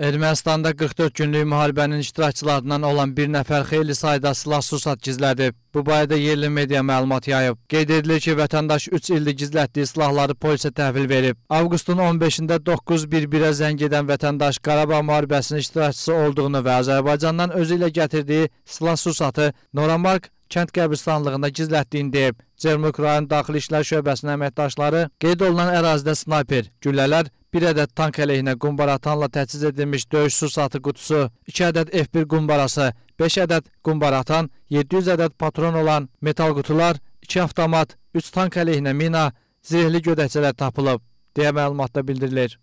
Ermənistanda 44 günlük müharibənin iştirakçılarından olan bir nəfər xeyli sayda silah-su satkizlədi. Bu barədə yerli media məlumat yayıb. Qeyd edilir ki, vətəndaş 3 ildir gizlətdiyi silahları polisə təhvil verib. Avqustun 15-də 911-ə zəng edən vətəndaş Qarabağ müharibəsinin iştirakçısı olduğunu və Azərbaycandan özü ilə gətirdiyi silah-su satı Noramark kənd qəbristanlığında gizlətdiyini deyib. Cərmuk rayon Daxili İşlər Şöbəsinin əməkdaşları qeyd olunan ərazidə snayper, güllələr bir ədəd tank əleyhinə qumbara atanla təchiz edilmiş döyüş sursatı qutusu, 2 ədəd F1 qumbarası, 5 ədəd qumbara atan, 700 ədəd patron olan metal qutular, 2 avtomat, 3 tank əleyhinə mina, zirehli gödəkçələr tapılıb, deyə məlumatda bildirilir.